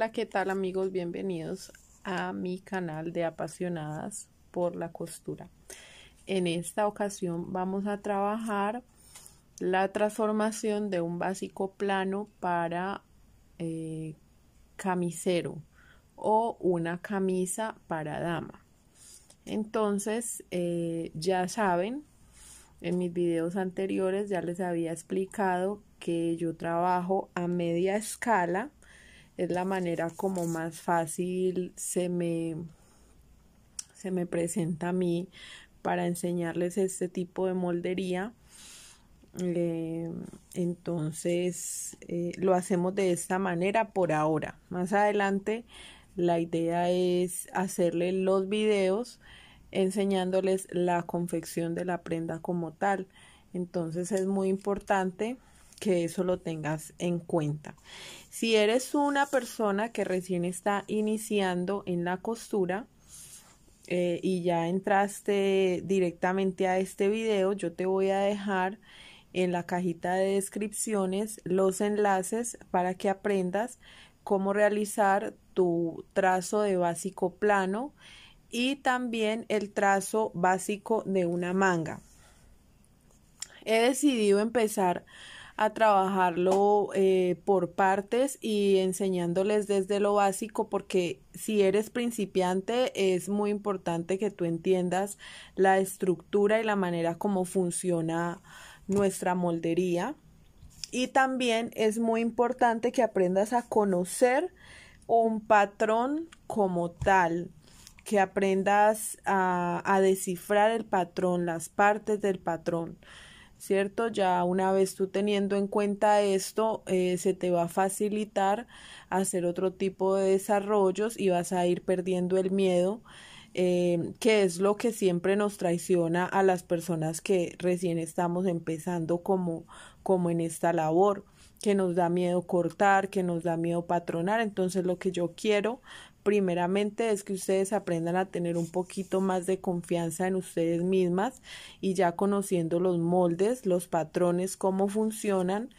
Hola, ¿qué tal amigos? Bienvenidos a mi canal de apasionadas por la costura. En esta ocasión vamos a trabajar la transformación de un básico plano para eh, camisero o una camisa para dama. Entonces, eh, ya saben, en mis videos anteriores ya les había explicado que yo trabajo a media escala es la manera como más fácil se me, se me presenta a mí para enseñarles este tipo de moldería. Eh, entonces eh, lo hacemos de esta manera por ahora. Más adelante la idea es hacerle los videos enseñándoles la confección de la prenda como tal. Entonces es muy importante que eso lo tengas en cuenta. Si eres una persona que recién está iniciando en la costura eh, y ya entraste directamente a este video, yo te voy a dejar en la cajita de descripciones los enlaces para que aprendas cómo realizar tu trazo de básico plano y también el trazo básico de una manga. He decidido empezar a trabajarlo eh, por partes y enseñándoles desde lo básico porque si eres principiante es muy importante que tú entiendas la estructura y la manera como funciona nuestra moldería. Y también es muy importante que aprendas a conocer un patrón como tal, que aprendas a descifrar el patrón, las partes del patrón. ¿cierto? Ya una vez tú teniendo en cuenta esto, eh, se te va a facilitar hacer otro tipo de desarrollos y vas a ir perdiendo el miedo. Eh, que es lo que siempre nos traiciona a las personas que recién estamos empezando como, como en esta labor, que nos da miedo cortar, que nos da miedo patronar. Entonces lo que yo quiero primeramente es que ustedes aprendan a tener un poquito más de confianza en ustedes mismas y ya conociendo los moldes, los patrones, cómo funcionan,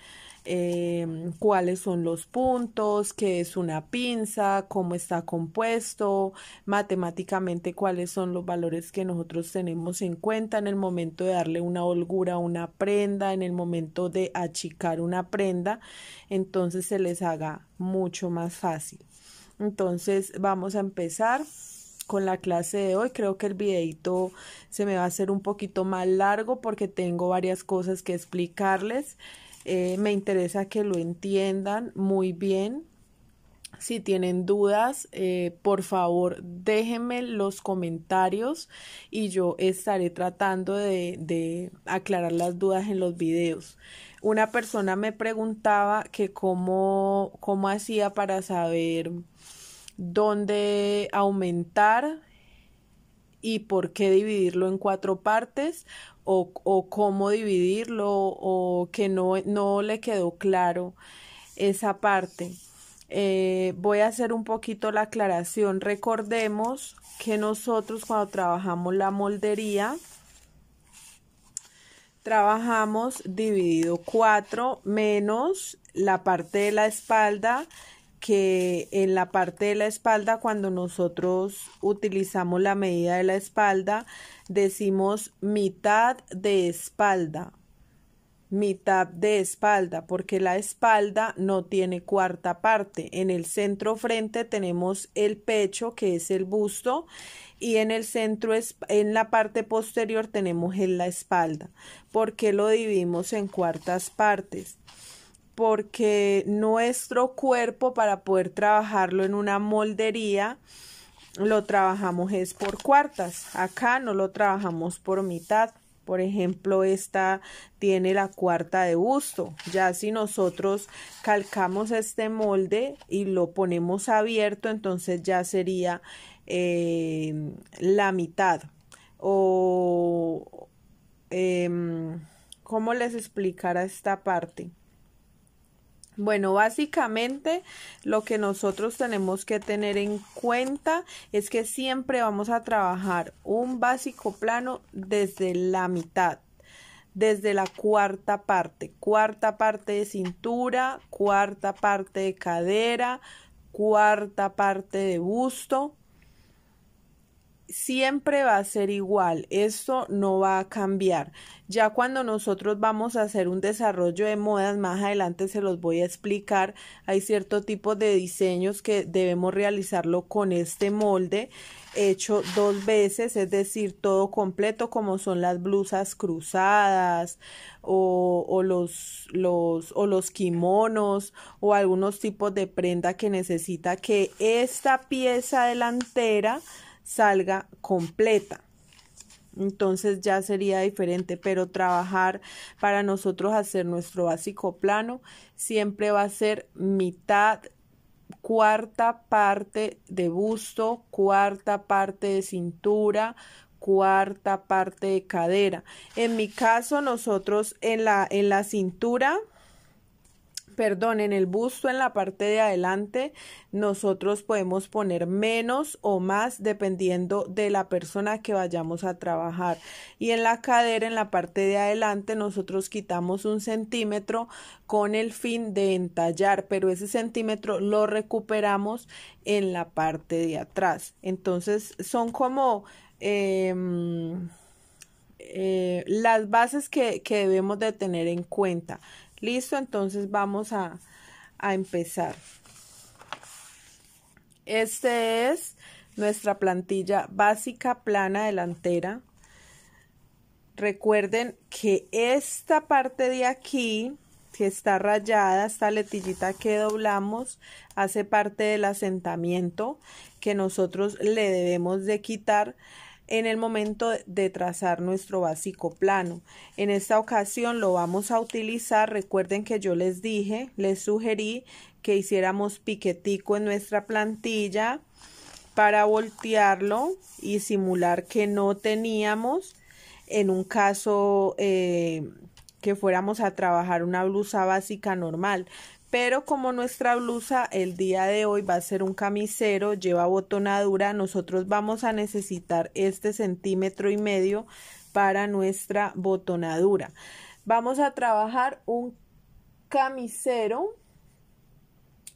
eh, cuáles son los puntos, qué es una pinza, cómo está compuesto, matemáticamente cuáles son los valores que nosotros tenemos en cuenta en el momento de darle una holgura a una prenda, en el momento de achicar una prenda, entonces se les haga mucho más fácil. Entonces vamos a empezar con la clase de hoy. Creo que el videito se me va a hacer un poquito más largo porque tengo varias cosas que explicarles. Eh, me interesa que lo entiendan muy bien si tienen dudas, eh, por favor déjenme los comentarios y yo estaré tratando de, aclarar las dudas en los videos. Una persona me preguntaba que cómo, hacía para saber dónde aumentar y por qué dividirlo en cuatro partes o, cómo dividirlo o que no, no le quedó claro esa parte. Eh, voy a hacer un poquito la aclaración. Recordemos que nosotros cuando trabajamos la moldería, trabajamos dividido 4 menos la parte de la espalda que en la parte de la espalda cuando nosotros utilizamos la medida de la espalda decimos mitad de espalda mitad de espalda, porque la espalda no tiene cuarta parte. En el centro frente tenemos el pecho, que es el busto, y en el centro, en la parte posterior, tenemos en la espalda. porque lo dividimos en cuartas partes? Porque nuestro cuerpo, para poder trabajarlo en una moldería, lo trabajamos es por cuartas. Acá no lo trabajamos por mitad. Por ejemplo, esta tiene la cuarta de busto. Ya si nosotros calcamos este molde y lo ponemos abierto, entonces ya sería eh, la mitad. O, em, ¿cómo les explicará esta parte? Bueno, básicamente lo que nosotros tenemos que tener en cuenta es que siempre vamos a trabajar un básico plano desde la mitad, desde la cuarta parte, cuarta parte de cintura, cuarta parte de cadera, cuarta parte de busto, siempre va a ser igual, esto no va a cambiar. Ya cuando nosotros vamos a hacer un desarrollo de modas, más adelante se los voy a explicar, hay cierto tipo de diseños que debemos realizarlo con este molde hecho dos veces, es decir, todo completo como son las blusas cruzadas o, los, los, o los kimonos o algunos tipos de prenda que necesita que esta pieza delantera salga completa. Entonces ya sería diferente, pero trabajar para nosotros hacer nuestro básico plano siempre va a ser mitad, cuarta parte de busto, cuarta parte de cintura, cuarta parte de cadera. En mi caso, nosotros en la, en la cintura perdón, en el busto en la parte de adelante, nosotros podemos poner menos o más dependiendo de la persona que vayamos a trabajar. Y en la cadera, en la parte de adelante, nosotros quitamos un centímetro con el fin de entallar, pero ese centímetro lo recuperamos en la parte de atrás. Entonces, son como... Em, eh, las bases que, que debemos de tener en cuenta. Listo, entonces vamos a, empezar. Este es nuestra plantilla básica plana delantera. Recuerden que esta parte de aquí que está rayada, esta letillita que doblamos, hace parte del asentamiento que nosotros le debemos de quitar en el momento de trazar nuestro básico plano. En esta ocasión lo vamos a utilizar. Recuerden que yo les dije, les sugerí que hiciéramos piquetico en nuestra plantilla para voltearlo y simular que no teníamos en un caso eh, que fuéramos a trabajar una blusa básica normal. Pero como nuestra blusa el día de hoy va a ser un camisero, lleva botonadura, nosotros vamos a necesitar este centímetro y medio para nuestra botonadura. Vamos a trabajar un camisero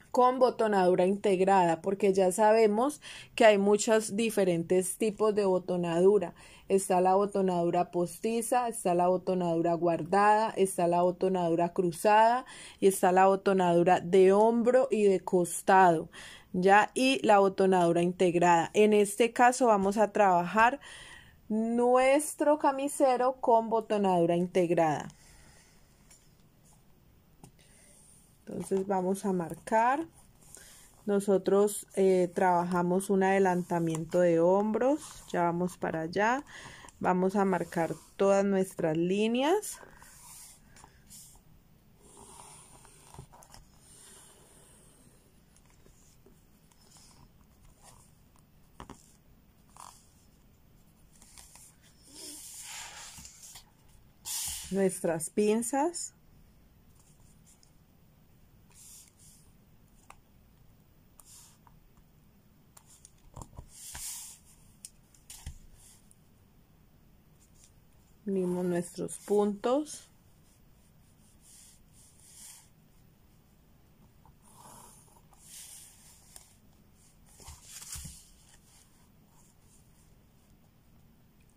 con botonadura integrada, porque ya sabemos que hay muchos diferentes tipos de botonadura está la botonadura postiza, está la botonadura guardada, está la botonadura cruzada y está la botonadura de hombro y de costado, ¿ya? Y la botonadura integrada. En este caso vamos a trabajar nuestro camisero con botonadura integrada. Entonces vamos a marcar. Nosotros eh, trabajamos un adelantamiento de hombros, ya vamos para allá. Vamos a marcar todas nuestras líneas. Nuestras pinzas. unimos nuestros puntos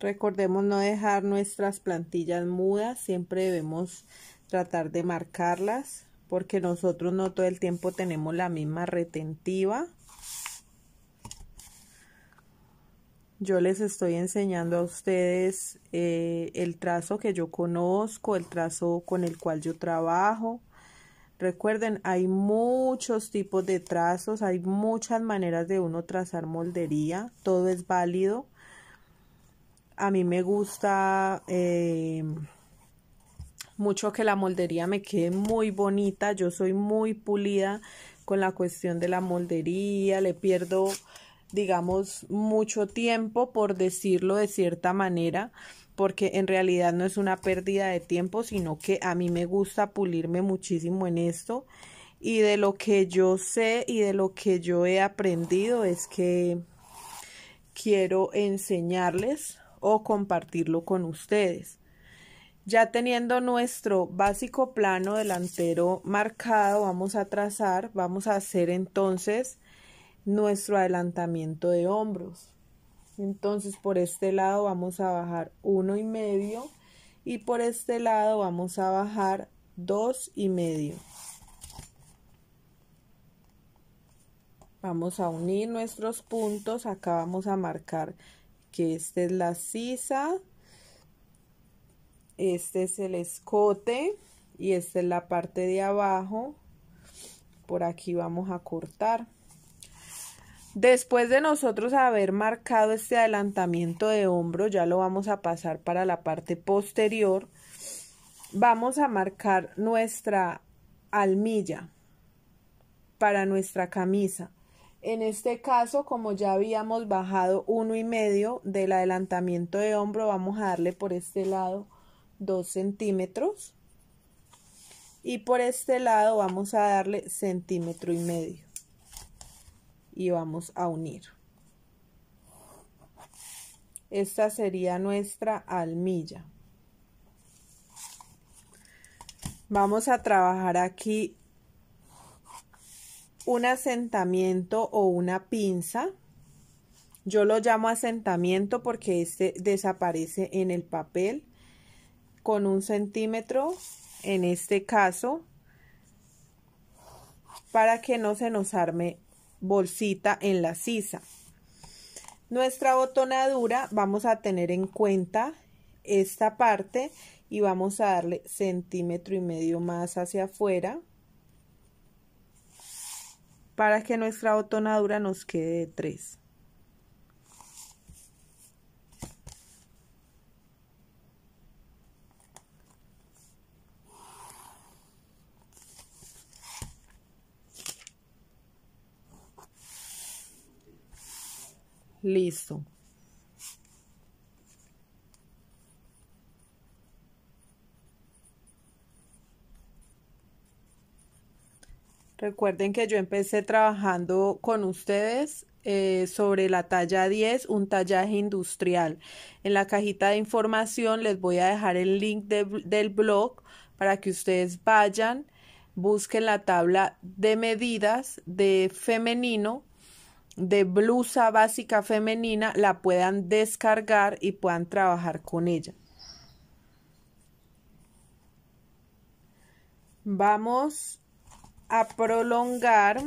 Recordemos no dejar nuestras plantillas mudas, siempre debemos tratar de marcarlas porque nosotros no todo el tiempo tenemos la misma retentiva. Yo les estoy enseñando a ustedes eh, el trazo que yo conozco, el trazo con el cual yo trabajo. Recuerden, hay muchos tipos de trazos, hay muchas maneras de uno trazar moldería, todo es válido. A mí me gusta eh, mucho que la moldería me quede muy bonita, yo soy muy pulida con la cuestión de la moldería, le pierdo digamos, mucho tiempo, por decirlo de cierta manera, porque en realidad no es una pérdida de tiempo, sino que a mí me gusta pulirme muchísimo en esto. Y de lo que yo sé y de lo que yo he aprendido es que quiero enseñarles o compartirlo con ustedes. Ya teniendo nuestro básico plano delantero marcado, vamos a trazar, vamos a hacer entonces nuestro adelantamiento de hombros. Entonces por este lado vamos a bajar uno y medio y por este lado vamos a bajar dos y medio. Vamos a unir nuestros puntos. Acá vamos a marcar que esta es la sisa, este es el escote y esta es la parte de abajo. Por aquí vamos a cortar. Después de nosotros haber marcado este adelantamiento de hombro, ya lo vamos a pasar para la parte posterior, vamos a marcar nuestra almilla para nuestra camisa. En este caso, como ya habíamos bajado uno y medio del adelantamiento de hombro, vamos a darle por este lado dos centímetros y por este lado vamos a darle centímetro y medio y vamos a unir. Esta sería nuestra almilla. Vamos a trabajar aquí un asentamiento o una pinza. Yo lo llamo asentamiento porque este desaparece en el papel con un centímetro en este caso para que no se nos arme bolsita en la sisa. Nuestra botonadura vamos a tener en cuenta esta parte y vamos a darle centímetro y medio más hacia afuera para que nuestra botonadura nos quede de 3. Listo. Recuerden que yo empecé trabajando con ustedes eh, sobre la talla 10, un tallaje industrial. En la cajita de información les voy a dejar el link del blog para que ustedes vayan, busquen la tabla de medidas de femenino de blusa básica femenina la puedan descargar y puedan trabajar con ella. Vamos a prolongar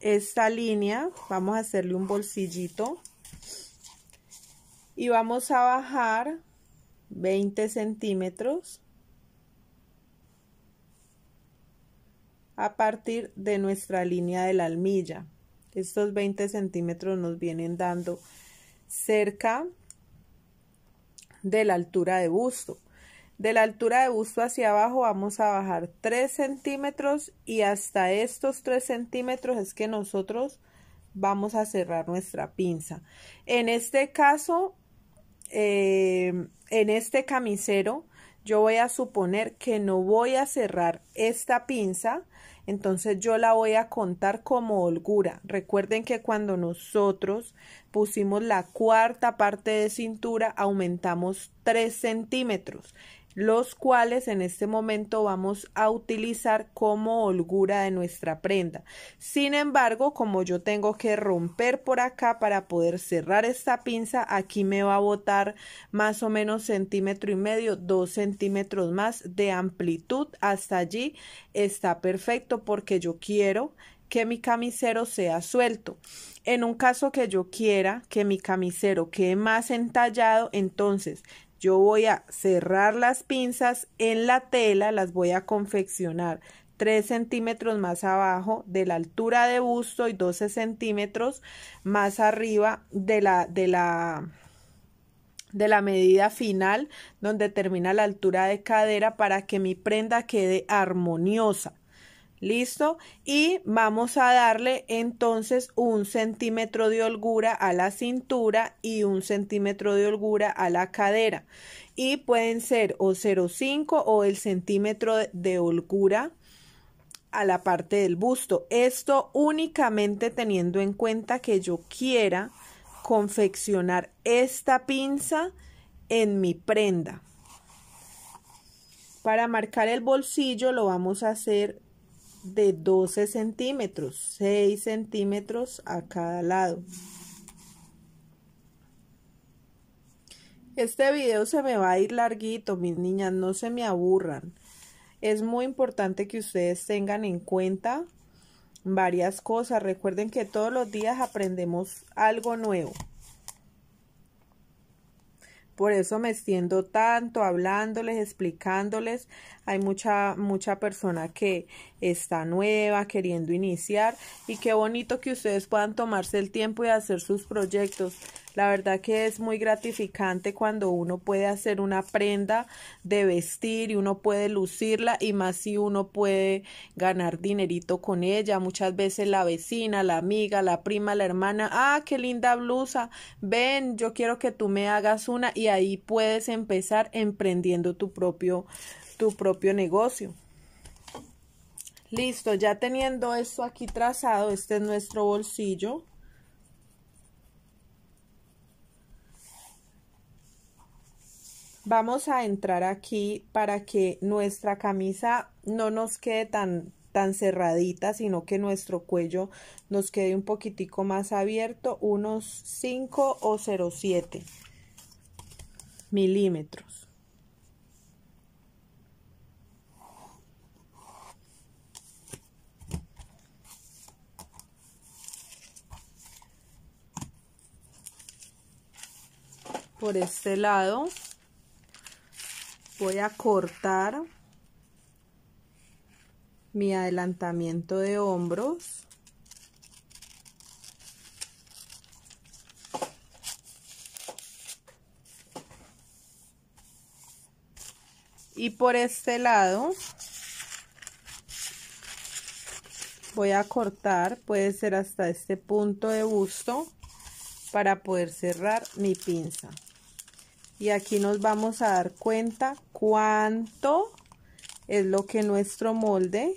esta línea, vamos a hacerle un bolsillito y vamos a bajar 20 centímetros a partir de nuestra línea de la almilla. Estos 20 centímetros nos vienen dando cerca de la altura de busto. De la altura de busto hacia abajo vamos a bajar 3 centímetros y hasta estos 3 centímetros es que nosotros vamos a cerrar nuestra pinza. En este caso, eh, en este camisero, yo voy a suponer que no voy a cerrar esta pinza, entonces yo la voy a contar como holgura. Recuerden que cuando nosotros pusimos la cuarta parte de cintura, aumentamos 3 centímetros los cuales en este momento vamos a utilizar como holgura de nuestra prenda. Sin embargo, como yo tengo que romper por acá para poder cerrar esta pinza, aquí me va a botar más o menos centímetro y medio, dos centímetros más de amplitud. Hasta allí está perfecto porque yo quiero que mi camisero sea suelto. En un caso que yo quiera que mi camisero quede más entallado, entonces yo voy a cerrar las pinzas en la tela, las voy a confeccionar 3 centímetros más abajo de la altura de busto y 12 centímetros más arriba de la, de la, de la medida final donde termina la altura de cadera para que mi prenda quede armoniosa. ¿Listo? Y vamos a darle entonces un centímetro de holgura a la cintura y un centímetro de holgura a la cadera. Y pueden ser o 0,5 o el centímetro de holgura a la parte del busto. Esto únicamente teniendo en cuenta que yo quiera confeccionar esta pinza en mi prenda. Para marcar el bolsillo lo vamos a hacer de 12 centímetros, 6 centímetros a cada lado. Este video se me va a ir larguito, mis niñas, no se me aburran. Es muy importante que ustedes tengan en cuenta varias cosas. Recuerden que todos los días aprendemos algo nuevo. Por eso me extiendo tanto hablándoles, explicándoles. Hay mucha, mucha persona que está nueva, queriendo iniciar y qué bonito que ustedes puedan tomarse el tiempo y hacer sus proyectos. La verdad que es muy gratificante cuando uno puede hacer una prenda de vestir y uno puede lucirla y más si uno puede ganar dinerito con ella. Muchas veces la vecina, la amiga, la prima, la hermana, ah, qué linda blusa, ven, yo quiero que tú me hagas una y ahí puedes empezar emprendiendo tu propio tu propio negocio. Listo, ya teniendo esto aquí trazado, este es nuestro bolsillo. Vamos a entrar aquí para que nuestra camisa no nos quede tan, tan cerradita, sino que nuestro cuello nos quede un poquitico más abierto, unos 5 o 0,7 milímetros. por este lado voy a cortar mi adelantamiento de hombros y por este lado voy a cortar puede ser hasta este punto de busto para poder cerrar mi pinza y aquí nos vamos a dar cuenta cuánto es lo que nuestro molde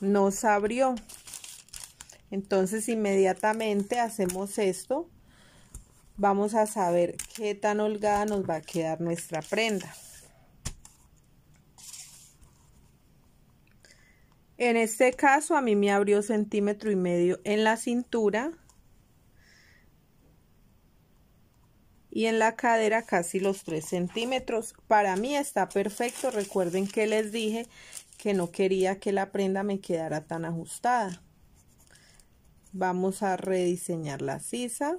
nos abrió entonces inmediatamente hacemos esto vamos a saber qué tan holgada nos va a quedar nuestra prenda en este caso a mí me abrió centímetro y medio en la cintura y en la cadera casi los 3 centímetros. Para mí está perfecto. Recuerden que les dije que no quería que la prenda me quedara tan ajustada. Vamos a rediseñar la sisa.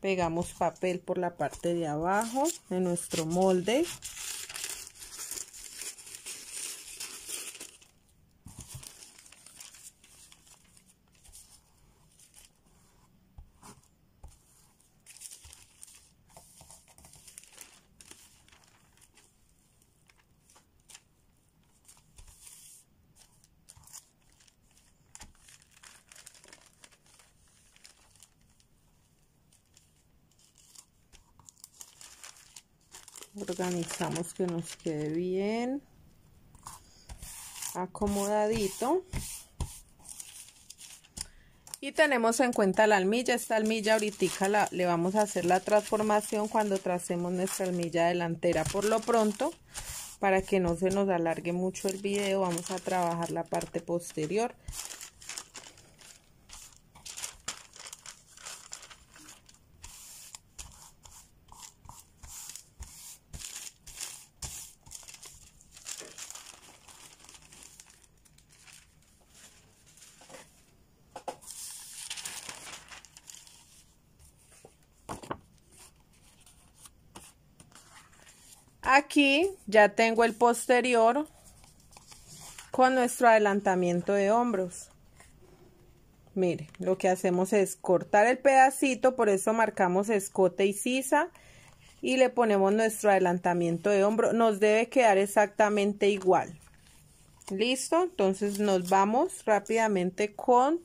Pegamos papel por la parte de abajo de nuestro molde. organizamos que nos quede bien acomodadito y tenemos en cuenta la almilla esta almilla ahorita la, le vamos a hacer la transformación cuando tracemos nuestra almilla delantera por lo pronto para que no se nos alargue mucho el video vamos a trabajar la parte posterior Aquí ya tengo el posterior con nuestro adelantamiento de hombros. Mire, lo que hacemos es cortar el pedacito, por eso marcamos escote y sisa y le ponemos nuestro adelantamiento de hombro. Nos debe quedar exactamente igual. Listo, entonces nos vamos rápidamente con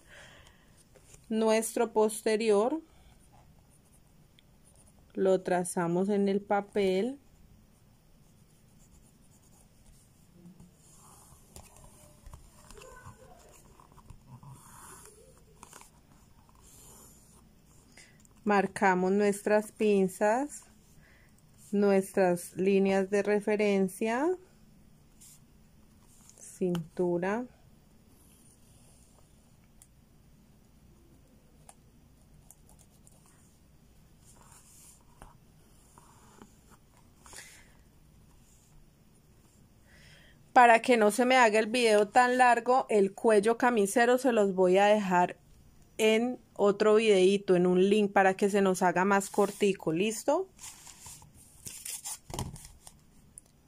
nuestro posterior. Lo trazamos en el papel. marcamos nuestras pinzas, nuestras líneas de referencia, cintura, para que no se me haga el video tan largo, el cuello camisero se los voy a dejar en otro videito en un link para que se nos haga más cortico, ¿listo?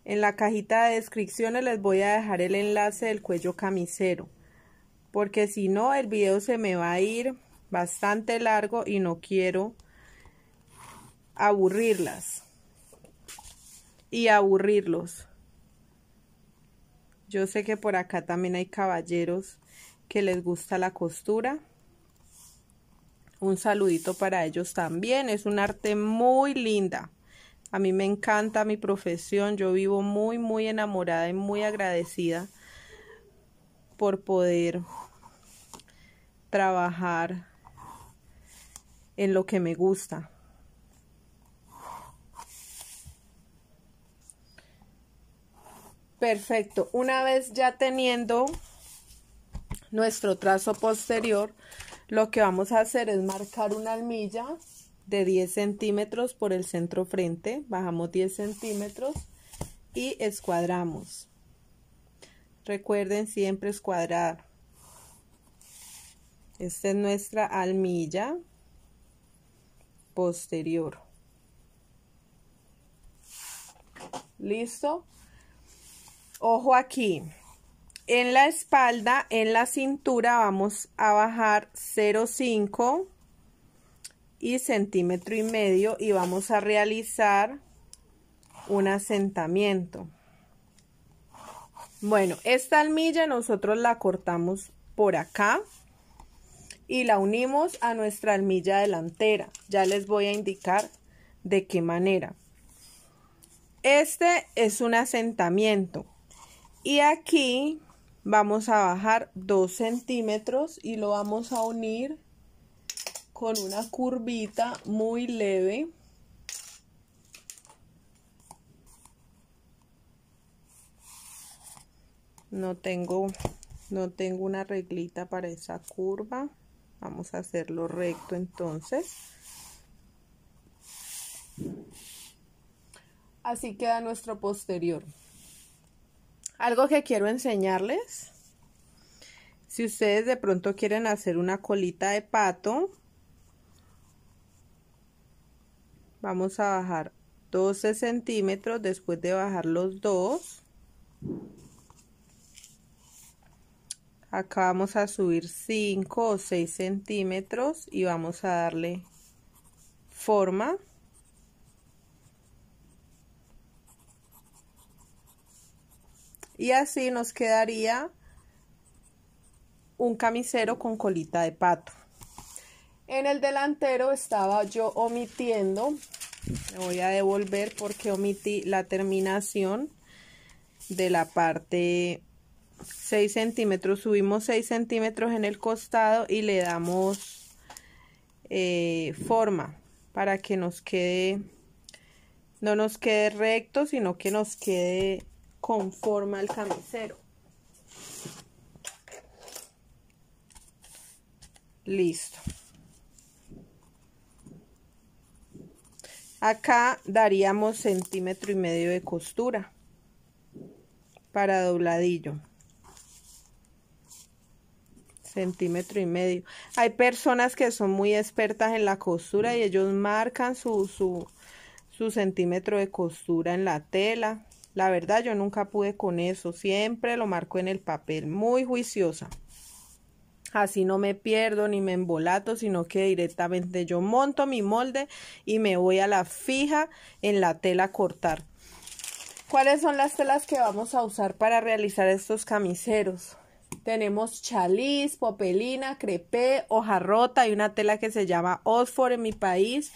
En la cajita de descripciones les voy a dejar el enlace del cuello camisero, porque si no el video se me va a ir bastante largo y no quiero aburrirlas y aburrirlos. Yo sé que por acá también hay caballeros que les gusta la costura. Un saludito para ellos también. Es un arte muy linda. A mí me encanta mi profesión. Yo vivo muy, muy enamorada y muy agradecida por poder trabajar en lo que me gusta. Perfecto. Una vez ya teniendo nuestro trazo posterior, lo que vamos a hacer es marcar una almilla de 10 centímetros por el centro frente. Bajamos 10 centímetros y escuadramos. Recuerden siempre escuadrar. Esta es nuestra almilla posterior. ¿Listo? Ojo aquí en la espalda, en la cintura vamos a bajar 0,5 y centímetro y medio y vamos a realizar un asentamiento. Bueno, esta almilla nosotros la cortamos por acá y la unimos a nuestra almilla delantera. Ya les voy a indicar de qué manera. Este es un asentamiento y aquí vamos a bajar 2 centímetros y lo vamos a unir con una curvita muy leve no tengo no tengo una reglita para esa curva vamos a hacerlo recto entonces así queda nuestro posterior algo que quiero enseñarles. Si ustedes de pronto quieren hacer una colita de pato, vamos a bajar 12 centímetros después de bajar los dos acá vamos a subir 5 o 6 centímetros y vamos a darle forma Y así nos quedaría un camisero con colita de pato. En el delantero estaba yo omitiendo, me voy a devolver porque omití la terminación de la parte 6 centímetros. Subimos 6 centímetros en el costado y le damos eh, forma para que nos quede, no nos quede recto, sino que nos quede conforma el camisero. Listo. Acá daríamos centímetro y medio de costura para dobladillo. Centímetro y medio. Hay personas que son muy expertas en la costura y ellos marcan su, su centímetro de costura en la tela la verdad, yo nunca pude con eso, siempre lo marco en el papel, muy juiciosa. Así no me pierdo ni me embolato, sino que directamente yo monto mi molde y me voy a la fija en la tela a cortar. ¿Cuáles son las telas que vamos a usar para realizar estos camiseros? Tenemos chaliz, popelina, crepé, hoja rota, y una tela que se llama Oxford en mi país.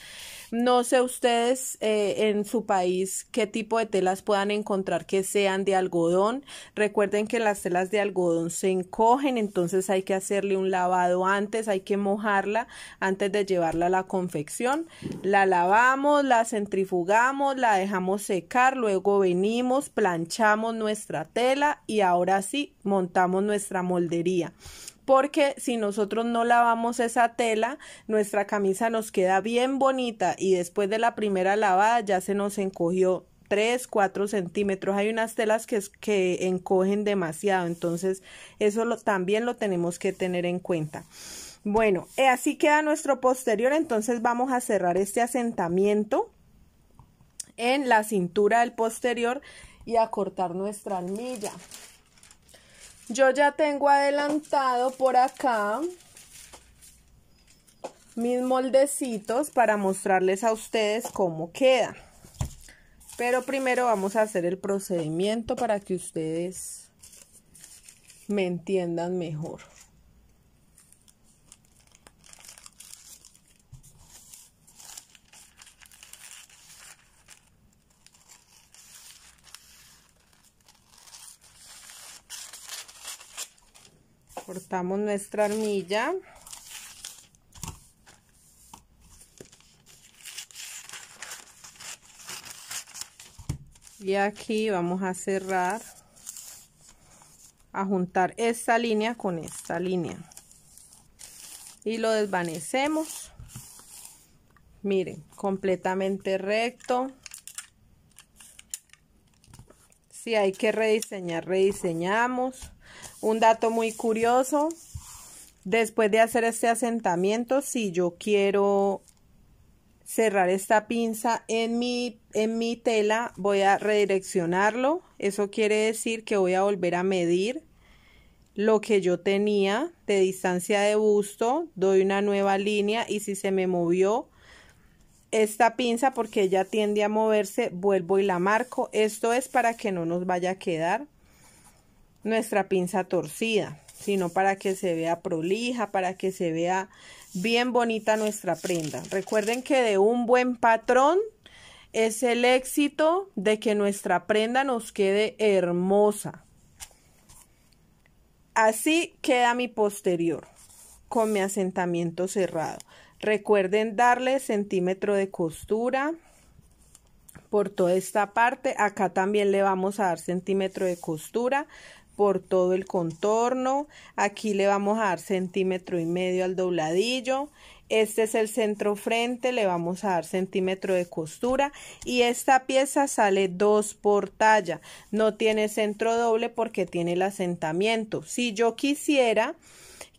No sé ustedes eh, en su país qué tipo de telas puedan encontrar que sean de algodón. Recuerden que las telas de algodón se encogen, entonces hay que hacerle un lavado antes, hay que mojarla antes de llevarla a la confección. La lavamos, la centrifugamos, la dejamos secar, luego venimos, planchamos nuestra tela y ahora sí montamos nuestra moldería porque si nosotros no lavamos esa tela, nuestra camisa nos queda bien bonita y después de la primera lavada ya se nos encogió 3, 4 centímetros. Hay unas telas que, que encogen demasiado, entonces eso también lo tenemos que tener en cuenta. Bueno, eh, así queda nuestro posterior, entonces vamos a cerrar este asentamiento en la cintura del posterior y a cortar nuestra almilla. Yo ya tengo adelantado por acá mis moldecitos para mostrarles a ustedes cómo queda. Pero primero vamos a hacer el procedimiento para que ustedes me entiendan mejor. cortamos nuestra armilla y aquí vamos a cerrar a juntar esta línea con esta línea y lo desvanecemos miren completamente recto Sí, hay que rediseñar, rediseñamos. Un dato muy curioso, después de hacer este asentamiento, si yo quiero cerrar esta pinza en mi, en mi tela, voy a redireccionarlo. Eso quiere decir que voy a volver a medir lo que yo tenía de distancia de busto, doy una nueva línea y si se me movió, esta pinza porque ella tiende a moverse, vuelvo y la marco. Esto es para que no nos vaya a quedar nuestra pinza torcida, sino para que se vea prolija, para que se vea bien bonita nuestra prenda. Recuerden que de un buen patrón es el éxito de que nuestra prenda nos quede hermosa. Así queda mi posterior con mi asentamiento cerrado. Recuerden darle centímetro de costura por toda esta parte. Acá también le vamos a dar centímetro de costura por todo el contorno. Aquí le vamos a dar centímetro y medio al dobladillo. Este es el centro frente, le vamos a dar centímetro de costura y esta pieza sale dos por talla. No tiene centro doble porque tiene el asentamiento. Si yo quisiera,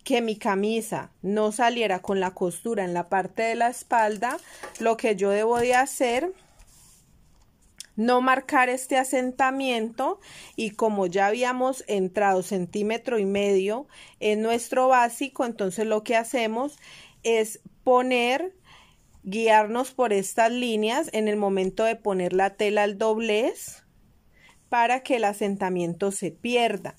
que mi camisa no saliera con la costura en la parte de la espalda, lo que yo debo de hacer no marcar este asentamiento y como ya habíamos entrado centímetro y medio en nuestro básico, entonces lo que hacemos es poner, guiarnos por estas líneas en el momento de poner la tela al doblez para que el asentamiento se pierda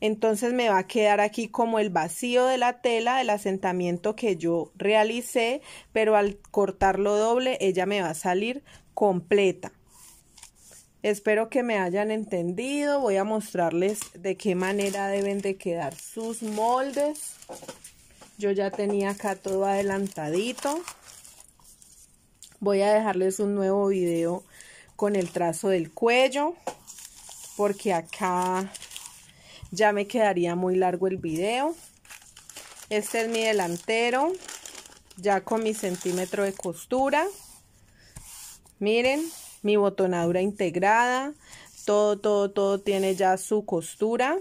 entonces me va a quedar aquí como el vacío de la tela del asentamiento que yo realicé, pero al cortarlo doble ella me va a salir completa. Espero que me hayan entendido, voy a mostrarles de qué manera deben de quedar sus moldes. Yo ya tenía acá todo adelantadito. Voy a dejarles un nuevo video con el trazo del cuello, porque acá ya me quedaría muy largo el video. Este es mi delantero, ya con mi centímetro de costura. Miren, mi botonadura integrada, todo, todo, todo tiene ya su costura.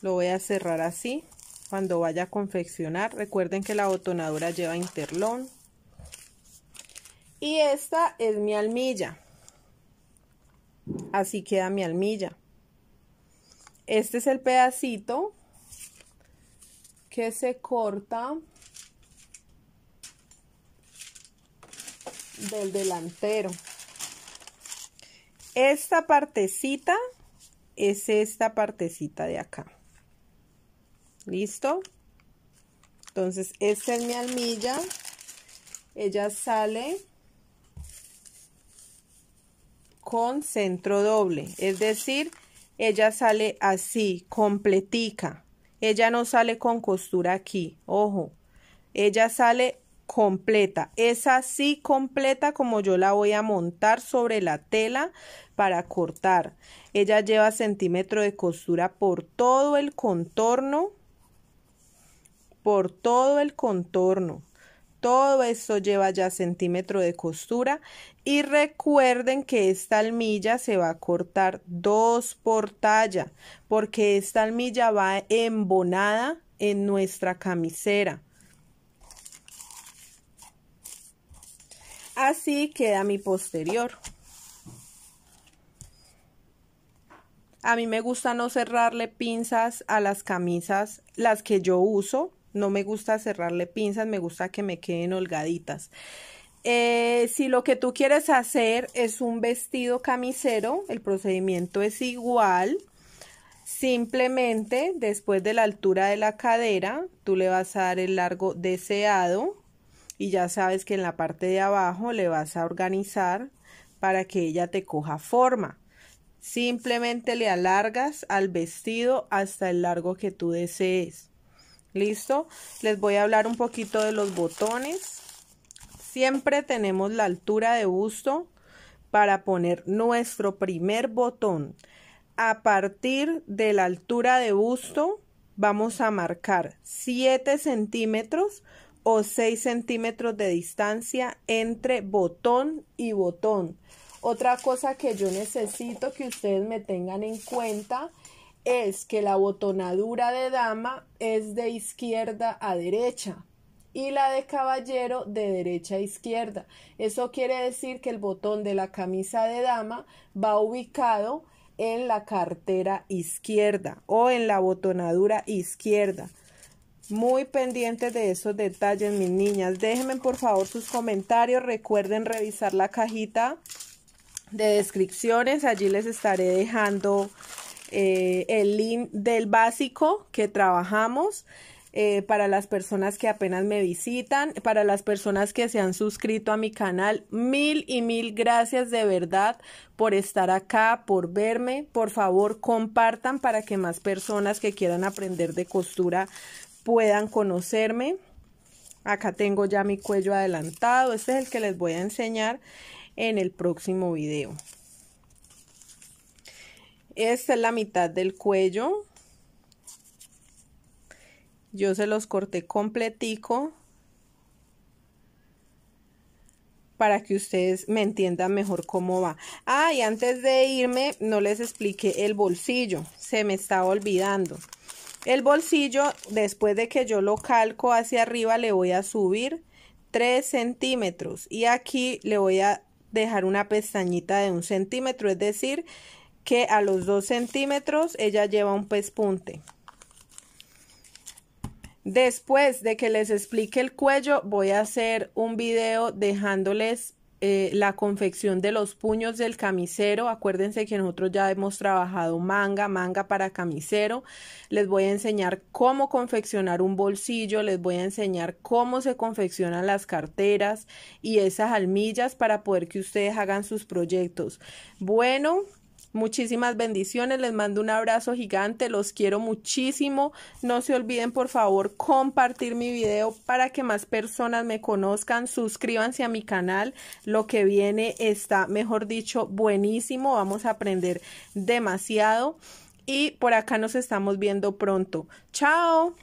Lo voy a cerrar así cuando vaya a confeccionar. Recuerden que la botonadura lleva interlón. Y esta es mi almilla. Así queda mi almilla. Este es el pedacito que se corta del delantero. Esta partecita es esta partecita de acá. ¿Listo? Entonces, esta es mi almilla. Ella sale con centro doble. Es decir, ella sale así, completica. Ella no sale con costura aquí, ojo. Ella sale completa. Es así completa como yo la voy a montar sobre la tela para cortar. Ella lleva centímetro de costura por todo el contorno. Por todo el contorno. Todo esto lleva ya centímetro de costura y recuerden que esta almilla se va a cortar dos por talla porque esta almilla va embonada en nuestra camisera. Así queda mi posterior. A mí me gusta no cerrarle pinzas a las camisas, las que yo uso, no me gusta cerrarle pinzas, me gusta que me queden holgaditas. Eh, si lo que tú quieres hacer es un vestido camisero, el procedimiento es igual. Simplemente después de la altura de la cadera, tú le vas a dar el largo deseado y ya sabes que en la parte de abajo le vas a organizar para que ella te coja forma. Simplemente le alargas al vestido hasta el largo que tú desees. ¿Listo? Les voy a hablar un poquito de los botones. Siempre tenemos la altura de busto para poner nuestro primer botón. A partir de la altura de busto vamos a marcar 7 centímetros o 6 centímetros de distancia entre botón y botón. Otra cosa que yo necesito que ustedes me tengan en cuenta es que la botonadura de dama es de izquierda a derecha y la de caballero de derecha a izquierda. Eso quiere decir que el botón de la camisa de dama va ubicado en la cartera izquierda o en la botonadura izquierda. Muy pendientes de esos detalles, mis niñas. Déjenme por favor sus comentarios. Recuerden revisar la cajita de descripciones. Allí les estaré dejando eh, el link del básico que trabajamos. Eh, para las personas que apenas me visitan, para las personas que se han suscrito a mi canal, mil y mil gracias de verdad por estar acá, por verme. Por favor, compartan para que más personas que quieran aprender de costura puedan conocerme. Acá tengo ya mi cuello adelantado. Este es el que les voy a enseñar en el próximo video. Esta es la mitad del cuello. Yo se los corté completico para que ustedes me entiendan mejor cómo va. Ah, y antes de irme, no les expliqué el bolsillo. Se me estaba olvidando. El bolsillo, después de que yo lo calco hacia arriba, le voy a subir 3 centímetros. Y aquí le voy a dejar una pestañita de un centímetro, es decir, que a los 2 centímetros ella lleva un pespunte. Después de que les explique el cuello, voy a hacer un video dejándoles eh, la confección de los puños del camisero. Acuérdense que nosotros ya hemos trabajado manga, manga para camisero. Les voy a enseñar cómo confeccionar un bolsillo, les voy a enseñar cómo se confeccionan las carteras y esas almillas para poder que ustedes hagan sus proyectos. Bueno, Muchísimas bendiciones, les mando un abrazo gigante, los quiero muchísimo. No se olviden por favor compartir mi video para que más personas me conozcan, suscríbanse a mi canal, lo que viene está, mejor dicho, buenísimo, vamos a aprender demasiado y por acá nos estamos viendo pronto. Chao.